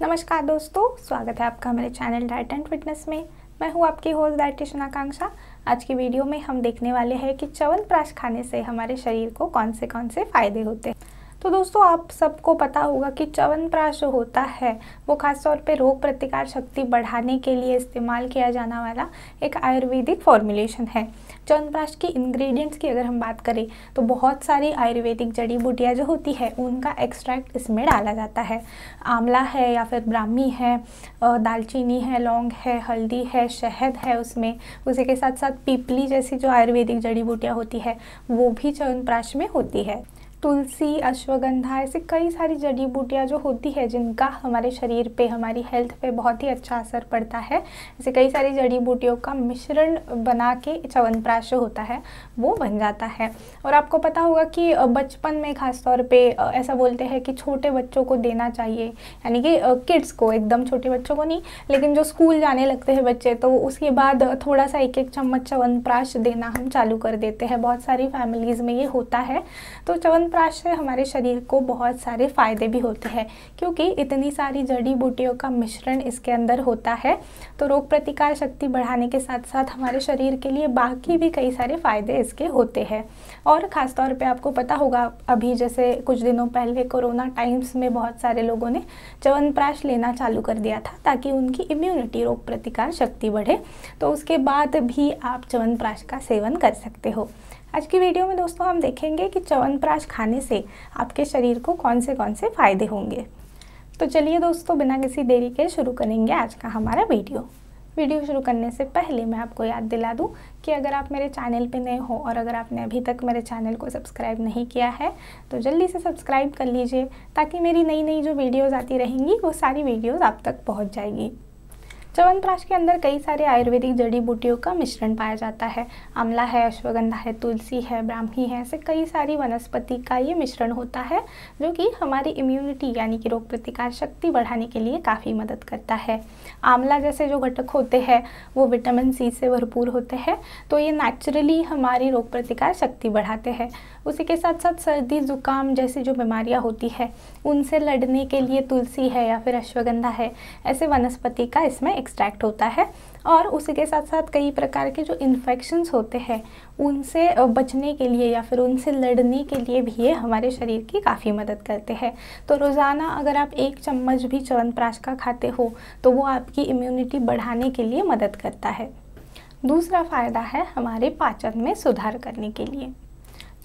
नमस्कार दोस्तों स्वागत है आपका हमारे चैनल डाइट एंड फिटनेस में मैं हूं आपकी होस्ट डाइटिशन आकांक्षा आज की वीडियो में हम देखने वाले हैं कि चवन प्राश खाने से हमारे शरीर को कौन से कौन से फायदे होते हैं तो दोस्तों आप सबको पता होगा कि च्यवनप्राश जो होता है वो खासतौर पे रोग प्रतिकार शक्ति बढ़ाने के लिए इस्तेमाल किया जाना वाला एक आयुर्वेदिक फॉर्मुलेशन है च्यवनप्राश की इंग्रेडिएंट्स की अगर हम बात करें तो बहुत सारी आयुर्वेदिक जड़ी बूटियाँ जो होती है उनका एक्सट्रैक्ट इसमें डाला जाता है आंवला है या फिर ब्राह्मी है दालचीनी है लौंग है हल्दी है शहद है उसमें उसी के साथ साथ पीपली जैसी जो आयुर्वेदिक जड़ी बूटियाँ होती है वो भी च्यवनप्राश में होती है तुलसी अश्वगंधा ऐसे कई सारी जड़ी बूटियाँ जो होती है जिनका हमारे शरीर पे हमारी हेल्थ पे बहुत ही अच्छा असर पड़ता है ऐसे कई सारी जड़ी बूटियों का मिश्रण बना के चवनप्राश होता है वो बन जाता है और आपको पता होगा कि बचपन में ख़ासतौर पे ऐसा बोलते हैं कि छोटे बच्चों को देना चाहिए यानी कि किड्स को एकदम छोटे बच्चों को नहीं लेकिन जो स्कूल जाने लगते हैं बच्चे तो उसके बाद थोड़ा सा एक एक चम्मच चवनप्राश देना हम चालू कर देते हैं बहुत सारी फैमिलीज़ में ये होता है तो चवन च्यवनप्राश से हमारे शरीर को बहुत सारे फ़ायदे भी होते हैं क्योंकि इतनी सारी जड़ी बूटियों का मिश्रण इसके अंदर होता है तो रोग प्रतिकार शक्ति बढ़ाने के साथ साथ हमारे शरीर के लिए बाकी भी कई सारे फ़ायदे इसके होते हैं और खासतौर पर आपको पता होगा अभी जैसे कुछ दिनों पहले कोरोना टाइम्स में बहुत सारे लोगों ने च्यवनप्राश लेना चालू कर दिया था ताकि उनकी इम्यूनिटी रोग प्रतिकार शक्ति बढ़े तो उसके बाद भी आप च्यवनप्राश का सेवन कर सकते हो आज की वीडियो में दोस्तों हम देखेंगे कि च्यवनप्राश खाने से आपके शरीर को कौन से कौन से फ़ायदे होंगे तो चलिए दोस्तों बिना किसी देरी के शुरू करेंगे आज का हमारा वीडियो वीडियो शुरू करने से पहले मैं आपको याद दिला दूं कि अगर आप मेरे चैनल पे नए हो और अगर आपने अभी तक मेरे चैनल को सब्सक्राइब नहीं किया है तो जल्दी से सब्सक्राइब कर लीजिए ताकि मेरी नई नई जो वीडियोज़ आती रहेंगी वो सारी वीडियोज़ आप तक पहुँच जाएगी च्यवनप्राश के अंदर कई सारे आयुर्वेदिक जड़ी बूटियों का मिश्रण पाया जाता है आंवला है अश्वगंधा है तुलसी है ब्राह्मी है ऐसे कई सारी वनस्पति का ये मिश्रण होता है जो कि हमारी इम्यूनिटी यानी कि रोग प्रतिकार शक्ति बढ़ाने के लिए काफ़ी मदद करता है आमला जैसे जो घटक होते हैं वो विटामिन सी से भरपूर होते हैं तो ये नेचुरली हमारी रोग प्रतिकार शक्ति बढ़ाते हैं उसी के साथ साथ सर्दी जुकाम जैसी जो बीमारियाँ होती है उनसे लड़ने के लिए तुलसी है या फिर अश्वगंधा है ऐसे वनस्पति का इसमें एक्सट्रैक्ट होता है और उसी के साथ साथ कई प्रकार के जो इन्फेक्शंस होते हैं उनसे बचने के लिए या फिर उनसे लड़ने के लिए भी ये हमारे शरीर की काफ़ी मदद करते हैं तो रोज़ाना अगर आप एक चम्मच भी चवनप्राश का खाते हो तो वो आपकी इम्यूनिटी बढ़ाने के लिए मदद करता है दूसरा फ़ायदा है हमारे पाचन में सुधार करने के लिए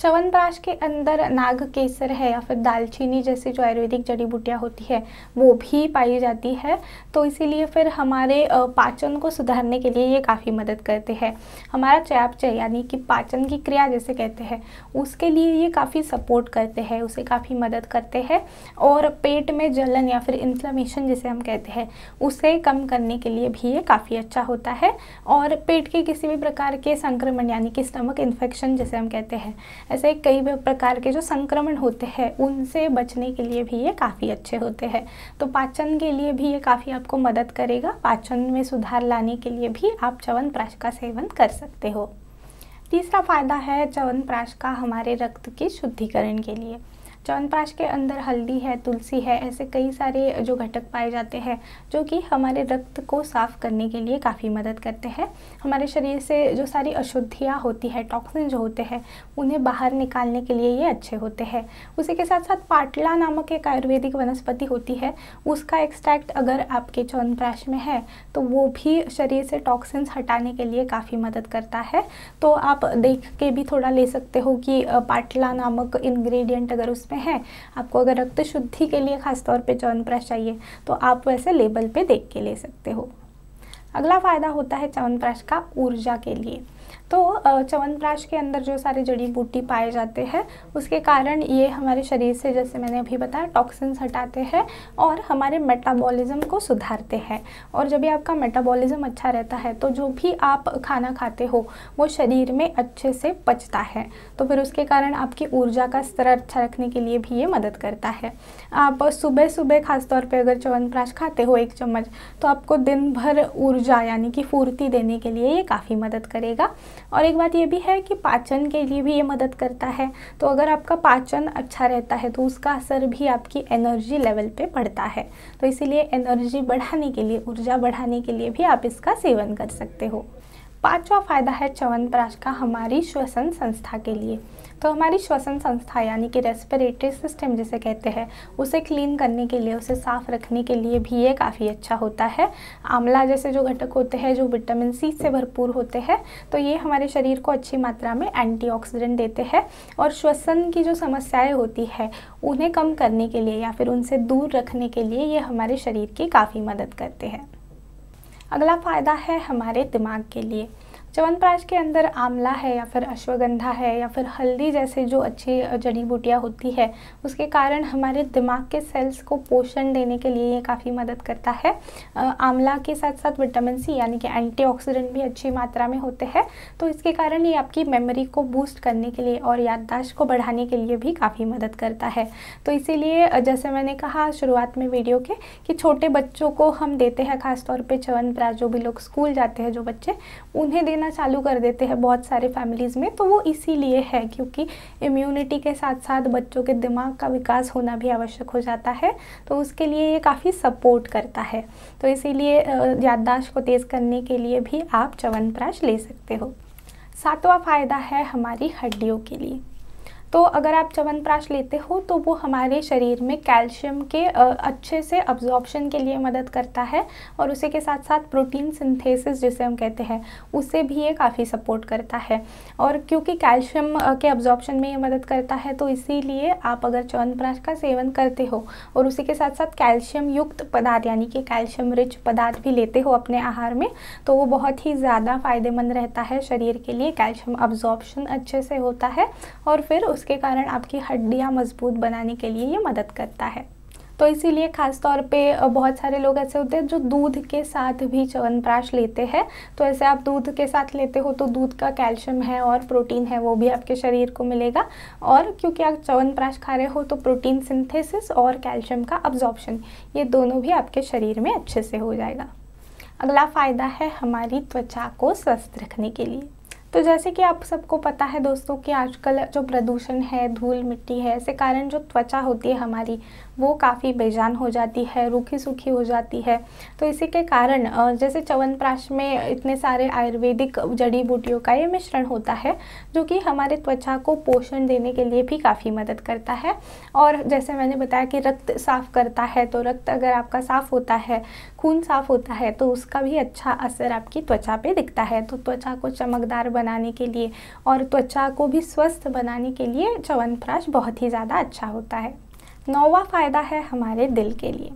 च्यवनप्राश के अंदर नाग केसर है या फिर दालचीनी जैसी जो आयुर्वेदिक जड़ी बूटियाँ होती है वो भी पाई जाती है तो इसीलिए फिर हमारे पाचन को सुधारने के लिए ये काफ़ी मदद करते हैं हमारा चयापचय यानी कि पाचन की क्रिया जैसे कहते हैं उसके लिए ये काफ़ी सपोर्ट करते हैं उसे काफ़ी मदद करते हैं और पेट में जलन या फिर इन्फ्लामेशन जिसे हम कहते हैं उसे कम करने के लिए भी ये काफ़ी अच्छा होता है और पेट के किसी भी प्रकार के संक्रमण यानी कि स्टमक इन्फेक्शन जैसे हम कहते हैं ऐसे कई प्रकार के जो संक्रमण होते हैं उनसे बचने के लिए भी ये काफ़ी अच्छे होते हैं तो पाचन के लिए भी ये काफ़ी आपको मदद करेगा पाचन में सुधार लाने के लिए भी आप च्यवनप्राश का सेवन कर सकते हो तीसरा फायदा है प्राश का हमारे रक्त के शुद्धिकरण के लिए चवनप्राश के अंदर हल्दी है तुलसी है ऐसे कई सारे जो घटक पाए जाते हैं जो कि हमारे रक्त को साफ करने के लिए काफ़ी मदद करते हैं हमारे शरीर से जो सारी अशुद्धियाँ होती है टॉक्सिन जो होते हैं उन्हें बाहर निकालने के लिए ये अच्छे होते हैं उसी के साथ साथ पाटला नामक एक आयुर्वेदिक वनस्पति होती है उसका एक्सट्रैक्ट अगर आपके चवनप्राश में है तो वो भी शरीर से टॉक्सिन्स हटाने के लिए काफ़ी मदद करता है तो आप देख के भी थोड़ा ले सकते हो कि पाटला नामक इन्ग्रीडियंट अगर उसमें पे है आपको अगर रक्त शुद्धि के लिए खासतौर पे च्यवनप्राश चाहिए तो आप वैसे लेबल पे देख के ले सकते हो अगला फ़ायदा होता है च्यवनप्राश का ऊर्जा के लिए तो च्यवनप्राश के अंदर जो सारे जड़ी बूटी पाए जाते हैं उसके कारण ये हमारे शरीर से जैसे मैंने अभी बताया टॉक्सिन्स हटाते हैं और हमारे मेटाबॉलिज्म को सुधारते हैं और जब भी आपका मेटाबॉलिज्म अच्छा रहता है तो जो भी आप खाना खाते हो वो शरीर में अच्छे से पचता है तो फिर उसके कारण आपकी ऊर्जा का स्तर अच्छा रखने के लिए भी ये मदद करता है आप सुबह सुबह खासतौर पर अगर च्यवनप्राश खाते हो एक चम्मच तो आपको दिन भर ऊर्जा यानी कि फूर्ति देने के लिए ये काफ़ी मदद करेगा और एक बात ये भी है कि पाचन के लिए भी ये मदद करता है तो अगर आपका पाचन अच्छा रहता है तो उसका असर भी आपकी एनर्जी लेवल पे पड़ता है तो इसीलिए एनर्जी बढ़ाने के लिए ऊर्जा बढ़ाने के लिए भी आप इसका सेवन कर सकते हो पांचवा फायदा है च्यवनप्राश का हमारी श्वसन संस्था के लिए तो हमारी श्वसन संस्था यानी कि रेस्पिरेटरी सिस्टम जिसे कहते हैं उसे क्लीन करने के लिए उसे साफ़ रखने के लिए भी ये काफ़ी अच्छा होता है आंवला जैसे जो घटक होते हैं जो विटामिन सी से भरपूर होते हैं तो ये हमारे शरीर को अच्छी मात्रा में एंटीऑक्सीडेंट देते हैं और श्वसन की जो समस्याएँ होती है उन्हें कम करने के लिए या फिर उनसे दूर रखने के लिए ये हमारे शरीर की काफ़ी मदद करते हैं अगला फ़ायदा है हमारे दिमाग के लिए च्यवनप्राश के अंदर आंवला है या फिर अश्वगंधा है या फिर हल्दी जैसे जो अच्छी जड़ी बूटियाँ होती है उसके कारण हमारे दिमाग के सेल्स को पोषण देने के लिए ये काफ़ी मदद करता है आंवला के साथ साथ विटामिन सी यानी कि एंटीऑक्सीडेंट भी अच्छी मात्रा में होते हैं तो इसके कारण ये आपकी मेमोरी को बूस्ट करने के लिए और याददाश्त को बढ़ाने के लिए भी काफ़ी मदद करता है तो इसीलिए जैसे मैंने कहा शुरुआत में वीडियो के कि छोटे बच्चों को हम देते हैं खासतौर पर च्यवनप्राश जो भी लोग स्कूल जाते हैं जो बच्चे उन्हें देना करना चालू कर देते हैं बहुत सारे फैमिलीज़ में तो वो इसीलिए है क्योंकि इम्यूनिटी के साथ साथ बच्चों के दिमाग का विकास होना भी आवश्यक हो जाता है तो उसके लिए ये काफ़ी सपोर्ट करता है तो इसीलिए याददाश्त को तेज़ करने के लिए भी आप च्यवनप्राश ले सकते हो सातवां फ़ायदा है हमारी हड्डियों के लिए तो अगर आप च्यवनप्राश लेते हो तो वो हमारे शरीर में कैल्शियम के अच्छे से अब्ज़ॉर्बशन के लिए मदद करता है और उसी के साथ साथ प्रोटीन सिंथेसिस जिसे हम कहते हैं उसे भी ये काफ़ी सपोर्ट करता है और क्योंकि कैल्शियम के अब्जॉर्बशन में ये मदद करता है तो इसीलिए आप अगर च्यवनप्राश का सेवन करते हो और उसी के साथ साथ कैल्शियम युक्त पदार्थ यानी कि कैल्शियम रिच पदार्थ भी लेते हो अपने आहार में तो वो बहुत ही ज़्यादा फ़ायदेमंद रहता है शरीर के लिए कैल्शियम अब्जॉर्बशन अच्छे से होता है और फिर उस जिसके कारण आपकी हड्डियाँ मजबूत बनाने के लिए ये मदद करता है तो इसीलिए ख़ास तौर पे बहुत सारे लोग ऐसे होते हैं जो दूध के साथ भी च्यवनप्राश लेते हैं तो ऐसे आप दूध के साथ लेते हो तो दूध का कैल्शियम है और प्रोटीन है वो भी आपके शरीर को मिलेगा और क्योंकि आप चवनप्राश खा रहे हो तो प्रोटीन सिंथेसिस और कैल्शियम का अब्जॉर्बशन ये दोनों भी आपके शरीर में अच्छे से हो जाएगा अगला फ़ायदा है हमारी त्वचा को स्वस्थ रखने के लिए तो जैसे कि आप सबको पता है दोस्तों कि आजकल जो प्रदूषण है धूल मिट्टी है इसके कारण जो त्वचा होती है हमारी वो काफ़ी बेजान हो जाती है रूखी सूखी हो जाती है तो इसी के कारण जैसे च्यवनप्राश में इतने सारे आयुर्वेदिक जड़ी बूटियों का ये मिश्रण होता है जो कि हमारे त्वचा को पोषण देने के लिए भी काफ़ी मदद करता है और जैसे मैंने बताया कि रक्त साफ़ करता है तो रक्त अगर आपका साफ़ होता है खून साफ़ होता है तो उसका भी अच्छा असर आपकी त्वचा पर दिखता है तो त्वचा को चमकदार बना बनाने के लिए और त्वचा को भी स्वस्थ बनाने के लिए च्यवनप्राश बहुत ही ज़्यादा अच्छा होता है नौवा फ़ायदा है हमारे दिल के लिए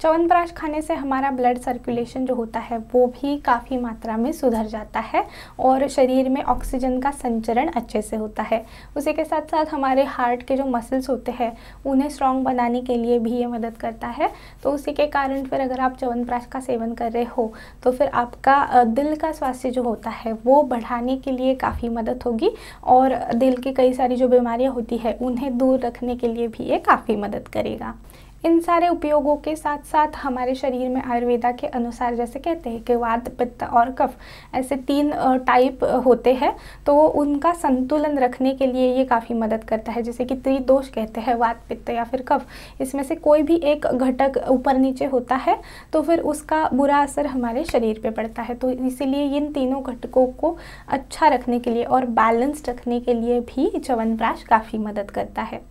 च्यवनप्राश खाने से हमारा ब्लड सर्कुलेशन जो होता है वो भी काफ़ी मात्रा में सुधर जाता है और शरीर में ऑक्सीजन का संचरण अच्छे से होता है उसी के साथ साथ हमारे हार्ट के जो मसल्स होते हैं उन्हें स्ट्रॉन्ग बनाने के लिए भी ये मदद करता है तो उसी के कारण फिर अगर आप च्यवनप्राश का सेवन कर रहे हो तो फिर आपका दिल का स्वास्थ्य जो होता है वो बढ़ाने के लिए काफ़ी मदद होगी और दिल की कई सारी जो बीमारियाँ होती है उन्हें दूर रखने के लिए भी ये काफ़ी मदद करेगा इन सारे उपयोगों के साथ साथ हमारे शरीर में आयुर्वेदा के अनुसार जैसे कहते हैं कि वात पित्त और कफ ऐसे तीन टाइप होते हैं तो उनका संतुलन रखने के लिए ये काफ़ी मदद करता है जैसे कि त्रिदोष कहते हैं वात पित्त या फिर कफ इसमें से कोई भी एक घटक ऊपर नीचे होता है तो फिर उसका बुरा असर हमारे शरीर पर पड़ता है तो इसीलिए इन तीनों घटकों को अच्छा रखने के लिए और बैलेंस रखने के लिए भी च्यवनप्राश काफ़ी मदद करता है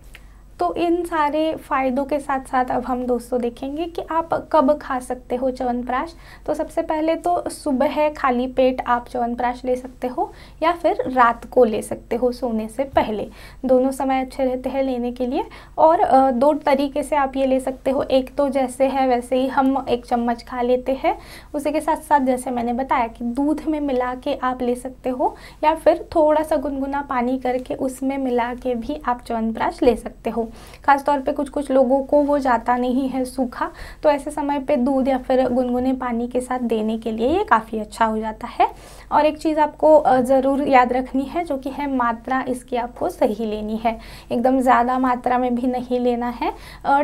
तो इन सारे फ़ायदों के साथ साथ अब हम दोस्तों देखेंगे कि आप कब खा सकते हो च्यवनप्राश तो सबसे पहले तो सुबह खाली पेट आप च्यवनप्राश ले सकते हो या फिर रात को ले सकते हो सोने से पहले दोनों समय अच्छे रहते हैं लेने के लिए और दो तरीके से आप ये ले सकते हो एक तो जैसे है वैसे ही हम एक चम्मच खा लेते हैं उसी के साथ साथ जैसे मैंने बताया कि दूध में मिला के आप ले सकते हो या फिर थोड़ा सा गुनगुना पानी करके उसमें मिला के भी आप च्यवनप्राश ले सकते हो खासतौर पे कुछ कुछ लोगों को वो जाता नहीं है सूखा तो ऐसे समय पे दूध या फिर गुनगुने पानी के साथ देने के लिए ये काफ़ी अच्छा हो जाता है और एक चीज़ आपको ज़रूर याद रखनी है जो कि है मात्रा इसकी आपको सही लेनी है एकदम ज़्यादा मात्रा में भी नहीं लेना है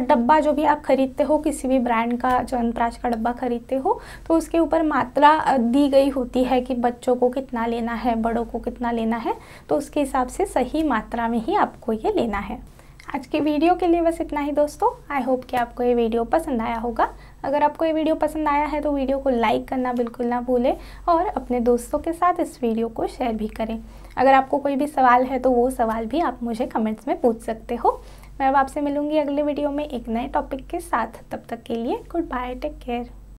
डब्बा जो भी आप ख़रीदते हो किसी भी ब्रांड का चवनप्राश का डब्बा ख़रीदते हो तो उसके ऊपर मात्रा दी गई होती है कि बच्चों को कितना लेना है बड़ों को कितना लेना है तो उसके हिसाब से सही मात्रा में ही आपको ये लेना है आज की वीडियो के लिए बस इतना ही दोस्तों आई होप कि आपको ये वीडियो पसंद आया होगा अगर आपको ये वीडियो पसंद आया है तो वीडियो को लाइक करना बिल्कुल ना भूलें और अपने दोस्तों के साथ इस वीडियो को शेयर भी करें अगर आपको कोई भी सवाल है तो वो सवाल भी आप मुझे कमेंट्स में पूछ सकते हो मैं अब आपसे मिलूंगी अगले वीडियो में एक नए टॉपिक के साथ तब तक के लिए गुड बाय टेक केयर